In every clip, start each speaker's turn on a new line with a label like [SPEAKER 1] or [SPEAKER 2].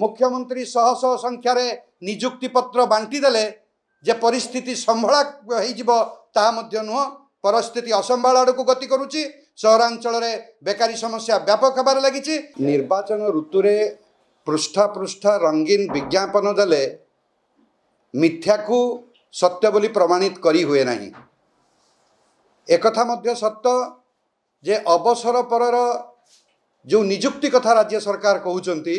[SPEAKER 1] ମୁଖ୍ୟମନ୍ତ୍ରୀ ଶହ ଶହ ସଂଖ୍ୟାରେ ନିଯୁକ୍ତିପତ୍ର ବାଣ୍ଟିଦେଲେ ଯେ ପରିସ୍ଥିତି ସମ୍ଭଳା ହେଇଯିବ ତାହା ମଧ୍ୟ ନୁହଁ ପରିସ୍ଥିତି ଅସମ୍ଭାଳ ଆଡ଼କୁ ଗତି କରୁଛି ସହରାଞ୍ଚଳରେ ବେକାରୀ ସମସ୍ୟା ବ୍ୟାପକ ହେବାରେ ଲାଗିଛି ନିର୍ବାଚନ ଋତୁରେ ପୃଷ୍ଠା ପୃଷ୍ଠା ରଙ୍ଗୀନ ବିଜ୍ଞାପନ ଦେଲେ ମିଥ୍ୟାକୁ ସତ୍ୟ ବୋଲି ପ୍ରମାଣିତ କରି ହୁଏ ନାହିଁ ଏକଥା ମଧ୍ୟ ସତ ଯେ ଅବସର ପରର ଯେଉଁ ନିଯୁକ୍ତି କଥା ରାଜ୍ୟ ସରକାର କହୁଛନ୍ତି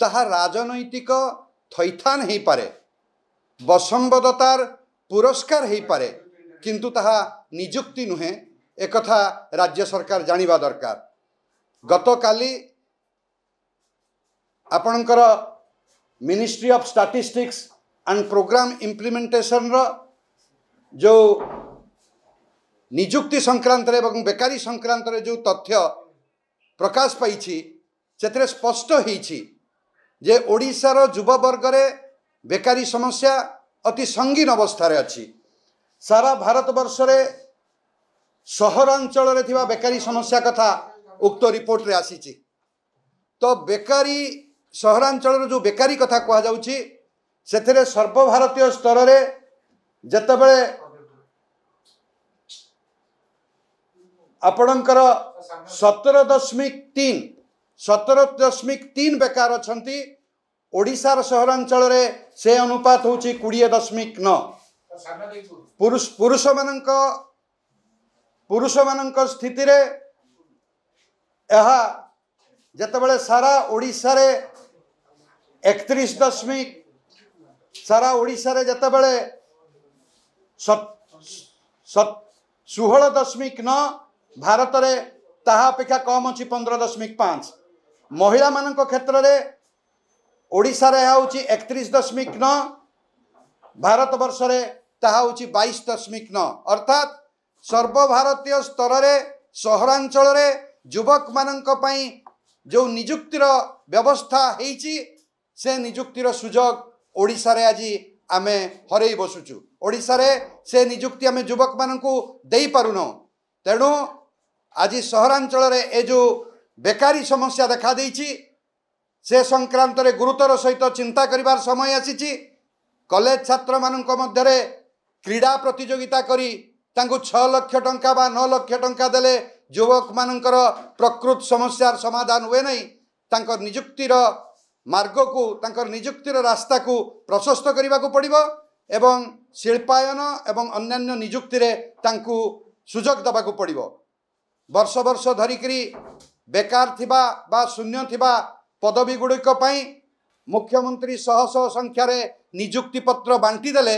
[SPEAKER 1] ତାହା ରାଜନୈତିକ ଥଇଥାନ ହୋଇପାରେ ବସମ୍ବଦତାର ପୁରସ୍କାର ହୋଇପାରେ କିନ୍ତୁ ତାହା ନିଯୁକ୍ତି ନୁହେଁ ଏକଥା ରାଜ୍ୟ ସରକାର ଜାଣିବା ଦରକାର ଗତକାଲି ଆପଣଙ୍କର ministry of statistics and programme ଇମ୍ପ୍ଲିମେଣ୍ଟେସନ୍ର ଯେଉଁ ନିଯୁକ୍ତି ସଂକ୍ରାନ୍ତରେ ଏବଂ ବେକାରୀ ସଂକ୍ରାନ୍ତରେ ଯେଉଁ ତଥ୍ୟ ପ୍ରକାଶ ପାଇଛି ସେଥିରେ ସ୍ପଷ୍ଟ ହେଇଛି ଯେ ଓଡ଼ିଶାର ଯୁବବର୍ଗରେ ବେକାରୀ ସମସ୍ୟା ଅତି ସଙ୍ଗୀନ ଅବସ୍ଥାରେ ଅଛି ସାରା ଭାରତବର୍ଷରେ ସହରାଞ୍ଚଳରେ ଥିବା ବେକାରୀ ସମସ୍ୟା କଥା ଉକ୍ତ ରିପୋର୍ଟରେ ଆସିଛି ତ ବେକାରୀ ସହରାଞ୍ଚଳର ଯେଉଁ ବେକାରୀ କଥା କୁହାଯାଉଛି ସେଥିରେ ସର୍ବଭାରତୀୟ ସ୍ତରରେ ଯେତେବେଳେ ଆପଣଙ୍କର ସତର ଦଶମିକ ତିନି ସତର ଦଶମିକ ତିନି ବେକାର ଅଛନ୍ତି ଓଡ଼ିଶାର ସହରାଞ୍ଚଳରେ ସେ ଅନୁପାତ ହେଉଛି କୋଡ଼ିଏ ଦଶମିକ ନଅ ପୁରୁଷମାନଙ୍କ ପୁରୁଷମାନଙ୍କ ସ୍ଥିତିରେ ଏହା ଯେତେବେଳେ ସାରା ଓଡ଼ିଶାରେ ଏକତିରିଶ ଦଶମିକ ସାରା ଓଡ଼ିଶାରେ ଯେତେବେଳେ ଷୋହଳ ଦଶମିକ ନଅ ଭାରତରେ ତାହା ଅପେକ୍ଷା କମ୍ ଅଛି ପନ୍ଦର ଦଶମିକ ପାଞ୍ଚ ମହିଳାମାନଙ୍କ କ୍ଷେତ୍ରରେ ଓଡ଼ିଶାରେ ଏହା ହେଉଛି ଏକତିରିଶ ଦଶମିକ ନଅ ଭାରତବର୍ଷରେ ତାହା ହେଉଛି ବାଇଶ ଦଶମିକ ନଅ ଅର୍ଥାତ୍ ସର୍ବଭାରତୀୟ ସ୍ତରରେ ସହରାଞ୍ଚଳରେ ଯୁବକମାନଙ୍କ ପାଇଁ ଯେଉଁ ନିଯୁକ୍ତିର ବ୍ୟବସ୍ଥା ହେଇଛି ସେ ନିଯୁକ୍ତିର ସୁଯୋଗ ଓଡ଼ିଶାରେ ଆଜି ଆମେ ହରେଇ ବସୁଛୁ ଓଡ଼ିଶାରେ ସେ ନିଯୁକ୍ତି ଆମେ ଯୁବକମାନଙ୍କୁ ଦେଇପାରୁନୁ ତେଣୁ ଆଜି ସହରାଞ୍ଚଳରେ ଏ ଯେଉଁ ବେକାରୀ ସମସ୍ୟା ଦେଖାଦେଇଛି ସେ ସଂକ୍ରାନ୍ତରେ ଗୁରୁତର ସହିତ ଚିନ୍ତା କରିବାର ସମୟ ଆସିଛି କଲେଜ ଛାତ୍ରମାନଙ୍କ ମଧ୍ୟରେ କ୍ରୀଡ଼ା ପ୍ରତିଯୋଗିତା କରି ତାଙ୍କୁ ଛଅ ଲକ୍ଷ ଟଙ୍କା ବା ନଅ ଲକ୍ଷ ଟଙ୍କା ଦେଲେ ଯୁବକମାନଙ୍କର ପ୍ରକୃତ ସମସ୍ୟାର ସମାଧାନ ହୁଏ ନାହିଁ ତାଙ୍କ ନିଯୁକ୍ତିର ମାର୍ଗକୁ ତାଙ୍କର ନିଯୁକ୍ତିର ରାସ୍ତାକୁ ପ୍ରଶସ୍ତ କରିବାକୁ ପଡ଼ିବ ଏବଂ ଶିଳ୍ପାୟନ ଏବଂ ଅନ୍ୟାନ୍ୟ ନିଯୁକ୍ତିରେ ତାଙ୍କୁ ସୁଯୋଗ ଦେବାକୁ ପଡ଼ିବ ବର୍ଷ ବର୍ଷ ଧରିକିରି ବେକାର ଥିବା ବା ଶୂନ୍ୟ ଥିବା ପଦବୀଗୁଡ଼ିକ ପାଇଁ ମୁଖ୍ୟମନ୍ତ୍ରୀ ଶହ ଶହ ସଂଖ୍ୟାରେ ନିଯୁକ୍ତିପତ୍ର ବାଣ୍ଟିଦେଲେ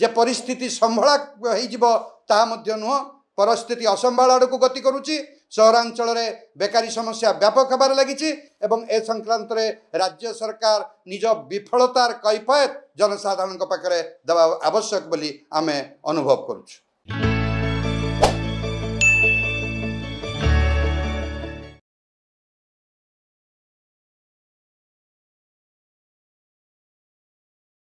[SPEAKER 1] ଯେ ପରିସ୍ଥିତି ସମ୍ଭଳା ହୋଇଯିବ ତାହା ମଧ୍ୟ ନୁହଁ ପରିସ୍ଥିତି ଅସମ୍ଭାଳ ଆଡ଼କୁ ଗତି କରୁଛି ସହରାଞ୍ଚଳରେ ବେକାରୀ ସମସ୍ୟା ବ୍ୟାପକ ହେବାରେ ଲାଗିଛି ଏବଂ ଏ ସଂକ୍ରାନ୍ତରେ ରାଜ୍ୟ ସରକାର ନିଜ ବିଫଳତାର କୈଫୟତ ଜନସାଧାରଣଙ୍କ ପାଖରେ ଦେବା ଆବଶ୍ୟକ ବୋଲି ଆମେ ଅନୁଭବ କରୁଛୁ